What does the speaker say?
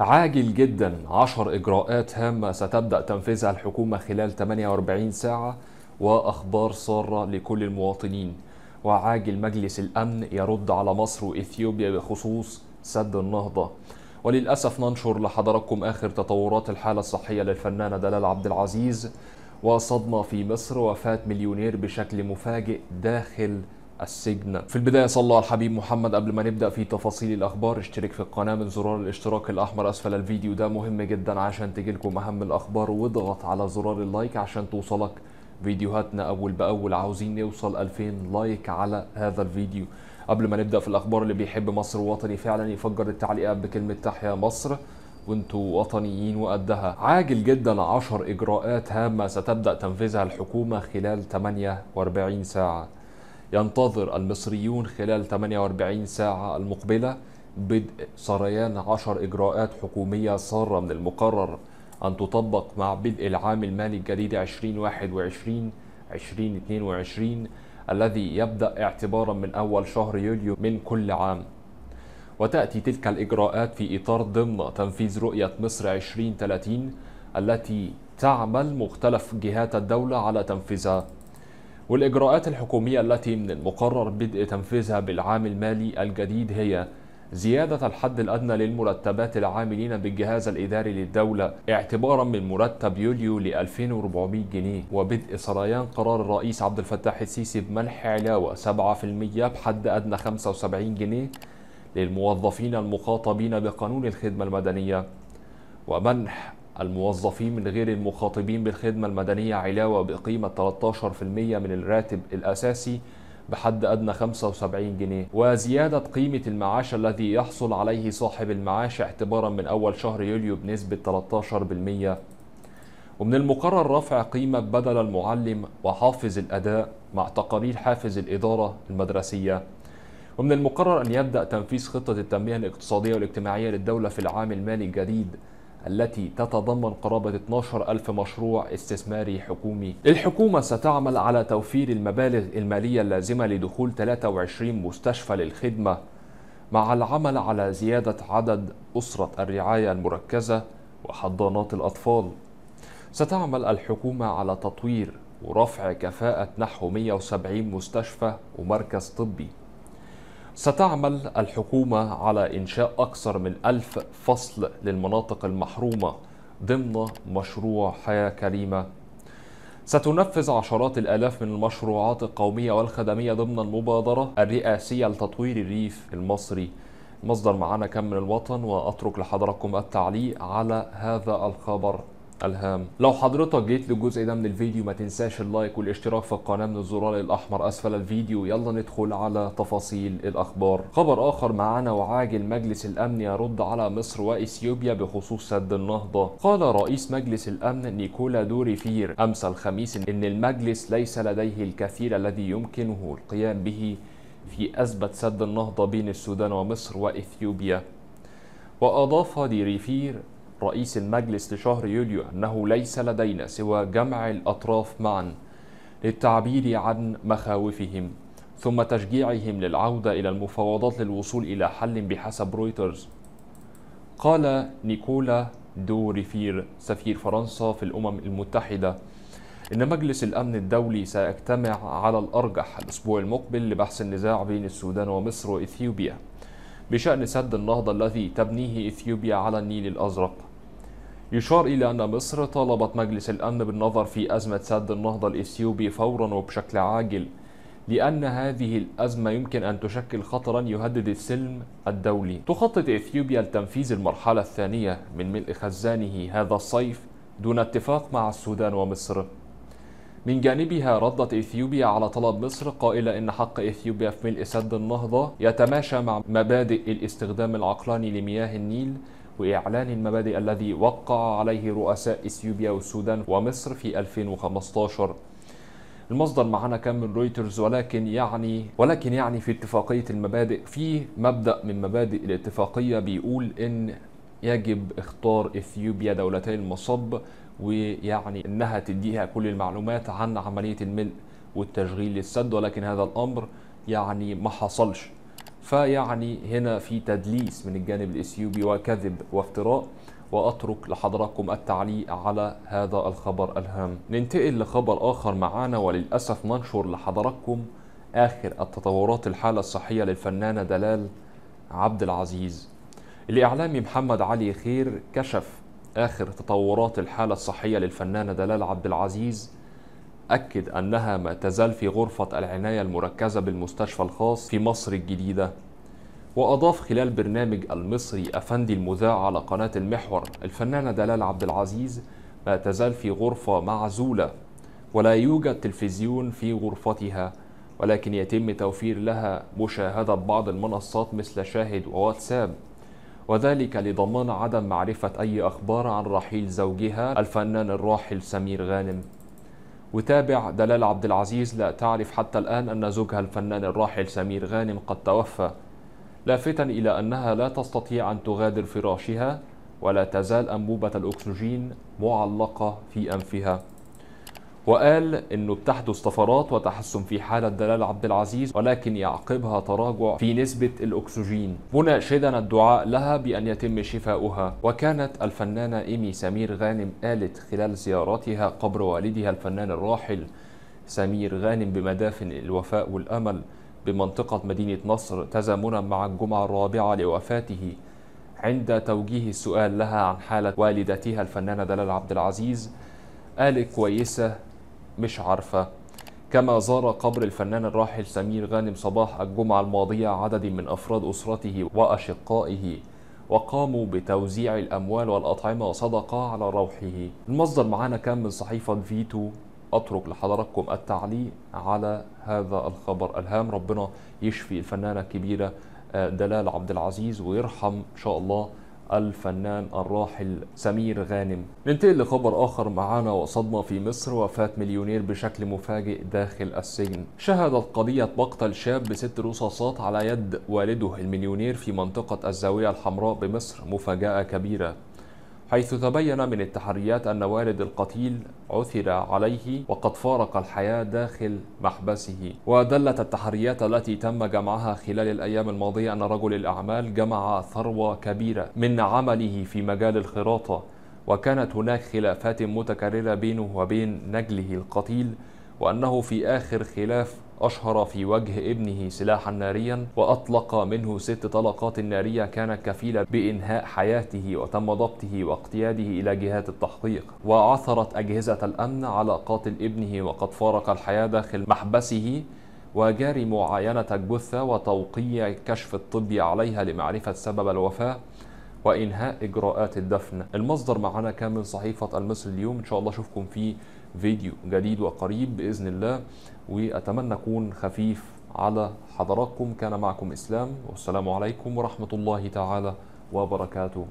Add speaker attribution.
Speaker 1: عاجل جدا 10 إجراءات هامة ستبدأ تنفيذها الحكومة خلال 48 ساعة وأخبار سارة لكل المواطنين وعاجل مجلس الأمن يرد على مصر وإثيوبيا بخصوص سد النهضة وللأسف ننشر لحضراتكم آخر تطورات الحالة الصحية للفنانة دلال عبد العزيز وصدمة في مصر وفاة مليونير بشكل مفاجئ داخل السجن في البداية صلى على الحبيب محمد قبل ما نبدأ في تفاصيل الأخبار اشترك في القناة من زرار الاشتراك الأحمر أسفل الفيديو ده مهم جدا عشان تجيلكم أهم الأخبار واضغط على زرار اللايك عشان توصلك فيديوهاتنا أول بأول عاوزين نوصل 2000 لايك على هذا الفيديو قبل ما نبدأ في الأخبار اللي بيحب مصر وطني فعلا يفجر التعليقات بكلمة تحيا مصر وانتوا وطنيين وقدها عاجل جدا 10 إجراءات هامة ستبدأ تنفيذها الحكومة خلال 48 ساعة ينتظر المصريون خلال 48 ساعة المقبلة بدء سريان 10 إجراءات حكومية سارة من المقرر أن تطبق مع بدء العام المالي الجديد 2021 2022 الذي يبدأ اعتبارا من أول شهر يوليو من كل عام وتأتي تلك الإجراءات في إطار ضمن تنفيذ رؤية مصر 2030 التي تعمل مختلف جهات الدولة على تنفيذها والإجراءات الحكومية التي من المقرر بدء تنفيذها بالعام المالي الجديد هي زيادة الحد الأدنى للمرتبات العاملين بالجهاز الإداري للدولة اعتبارا من مرتب يوليو ل 2400 جنيه وبدء سريان قرار الرئيس عبد الفتاح السيسي بمنح علاوة 7% بحد أدنى 75 جنيه للموظفين المخاطبين بقانون الخدمة المدنية ومنح الموظفين من غير المخاطبين بالخدمة المدنية علاوة بقيمة 13% من الراتب الأساسي بحد أدنى 75 جنيه وزيادة قيمة المعاش الذي يحصل عليه صاحب المعاش اعتبارا من أول شهر يوليو بنسبة 13% ومن المقرر رفع قيمة بدل المعلم وحافظ الأداء مع تقارير حافز الإدارة المدرسية ومن المقرر أن يبدأ تنفيذ خطة التنمية الاقتصادية والاجتماعية للدولة في العام المالي الجديد التي تتضمن قرابة 12 ألف مشروع استثماري حكومي الحكومة ستعمل على توفير المبالغ المالية اللازمة لدخول 23 مستشفى للخدمة مع العمل على زيادة عدد أسرة الرعاية المركزة وحضانات الأطفال ستعمل الحكومة على تطوير ورفع كفاءة نحو 170 مستشفى ومركز طبي ستعمل الحكومة على إنشاء أكثر من ألف فصل للمناطق المحرومة ضمن مشروع حياة كريمة ستنفذ عشرات الآلاف من المشروعات القومية والخدمية ضمن المبادرة الرئاسية لتطوير الريف المصري مصدر معانا كم من الوطن وأترك لحضراتكم التعليق على هذا الخبر الهام لو حضرتك جيت للجزء ده من الفيديو ما تنساش اللايك والاشتراك في القناة من الزرار الأحمر أسفل الفيديو يلا ندخل على تفاصيل الأخبار خبر آخر معانا وعاجل مجلس الأمن يرد على مصر وإثيوبيا بخصوص سد النهضة قال رئيس مجلس الأمن نيكولا دوريفير أمس الخميس إن المجلس ليس لديه الكثير الذي يمكنه القيام به في أثبت سد النهضة بين السودان ومصر وإثيوبيا وأضاف ديريفير رئيس المجلس لشهر يوليو أنه ليس لدينا سوى جمع الأطراف معا للتعبير عن مخاوفهم ثم تشجيعهم للعودة إلى المفاوضات للوصول إلى حل بحسب رويترز قال نيكولا دو ريفير سفير فرنسا في الأمم المتحدة إن مجلس الأمن الدولي سيجتمع على الأرجح الأسبوع المقبل لبحث النزاع بين السودان ومصر وإثيوبيا بشأن سد النهضة الذي تبنيه إثيوبيا على النيل الأزرق يشار إلى أن مصر طالبت مجلس الأمن بالنظر في أزمة سد النهضة الإثيوبي فورا وبشكل عاجل لأن هذه الأزمة يمكن أن تشكل خطرا يهدد السلم الدولي تخطط إثيوبيا لتنفيذ المرحلة الثانية من ملء خزانه هذا الصيف دون اتفاق مع السودان ومصر من جانبها ردت إثيوبيا على طلب مصر قائلة إن حق إثيوبيا في ملء سد النهضة يتماشى مع مبادئ الاستخدام العقلاني لمياه النيل وإعلان المبادئ الذي وقع عليه رؤساء إثيوبيا والسودان ومصر في 2015 المصدر معانا كان من رويترز ولكن يعني ولكن يعني في اتفاقيه المبادئ في مبدا من مبادئ الاتفاقيه بيقول ان يجب اختار اثيوبيا دولتي المصب ويعني انها تديها كل المعلومات عن عمليه الملء والتشغيل للسد ولكن هذا الامر يعني ما حصلش فيعني هنا في تدليس من الجانب الاثيوبي وكذب وافتراء واترك لحضراتكم التعليق على هذا الخبر الهام ننتقل لخبر اخر معانا وللاسف ننشر لحضراتكم اخر التطورات الحاله الصحيه للفنانه دلال عبد العزيز الاعلامي محمد علي خير كشف اخر تطورات الحاله الصحيه للفنانه دلال عبد العزيز أكد أنها ما تزال في غرفة العناية المركزة بالمستشفى الخاص في مصر الجديدة وأضاف خلال برنامج المصري أفندي المذاع على قناة المحور الفنانة دلال عبد العزيز ما تزال في غرفة معزولة ولا يوجد تلفزيون في غرفتها ولكن يتم توفير لها مشاهدة بعض المنصات مثل شاهد وواتساب وذلك لضمان عدم معرفة أي أخبار عن رحيل زوجها الفنان الراحل سمير غانم وتابع دلال عبد العزيز لا تعرف حتى الآن أن زوجها الفنان الراحل سمير غانم قد توفى لافتا إلى أنها لا تستطيع أن تغادر فراشها ولا تزال أنبوبة الأكسجين معلقة في أنفها وقال انه بتحدث طفرات وتحسن في حاله دلال عبد العزيز ولكن يعقبها تراجع في نسبه الاكسجين مناشدا الدعاء لها بان يتم شفاؤها وكانت الفنانه ايمي سمير غانم قالت خلال زيارتها قبر والدها الفنان الراحل سمير غانم بمدافن الوفاء والامل بمنطقه مدينه نصر تزامنا مع الجمعه الرابعه لوفاته عند توجيه السؤال لها عن حاله والدتها الفنانه دلال عبد العزيز قالت كويسه مش عارفة كما زار قبر الفنان الراحل سمير غانم صباح الجمعة الماضية عدد من أفراد أسرته وأشقائه وقاموا بتوزيع الأموال والأطعمة وصدقة على روحه المصدر معانا كان من صحيفة فيتو أترك لحضراتكم التعليق على هذا الخبر الهام ربنا يشفي الفنانة الكبيرة آه، دلال عبد العزيز ويرحم إن شاء الله الفنان الراحل سمير غانم ننتقل لخبر آخر معانا وصدمة في مصر وفاة مليونير بشكل مفاجئ داخل السجن شهدت قضية مقتل شاب بست رصاصات على يد والده المليونير في منطقة الزاوية الحمراء بمصر مفاجأة كبيرة حيث تبين من التحريات أن والد القتيل عثر عليه وقد فارق الحياة داخل محبسه ودلت التحريات التي تم جمعها خلال الأيام الماضية أن رجل الأعمال جمع ثروة كبيرة من عمله في مجال الخراطة وكانت هناك خلافات متكررة بينه وبين نجله القتيل وأنه في آخر خلاف أشهر في وجه ابنه سلاحا ناريا وأطلق منه ست طلقات نارية كانت كفيلة بإنهاء حياته وتم ضبطه واقتياده إلى جهات التحقيق وعثرت أجهزة الأمن على قاتل ابنه وقد فارق الحياة داخل محبسه وجاري معاينة الجثة وتوقيع كشف الطبي عليها لمعرفة سبب الوفاة وإنهاء إجراءات الدفن المصدر معنا كان من صحيفة المصري اليوم إن شاء الله أشوفكم في فيديو جديد وقريب بإذن الله وأتمنى أكون خفيف على حضراتكم كان معكم إسلام والسلام عليكم ورحمة الله تعالى وبركاته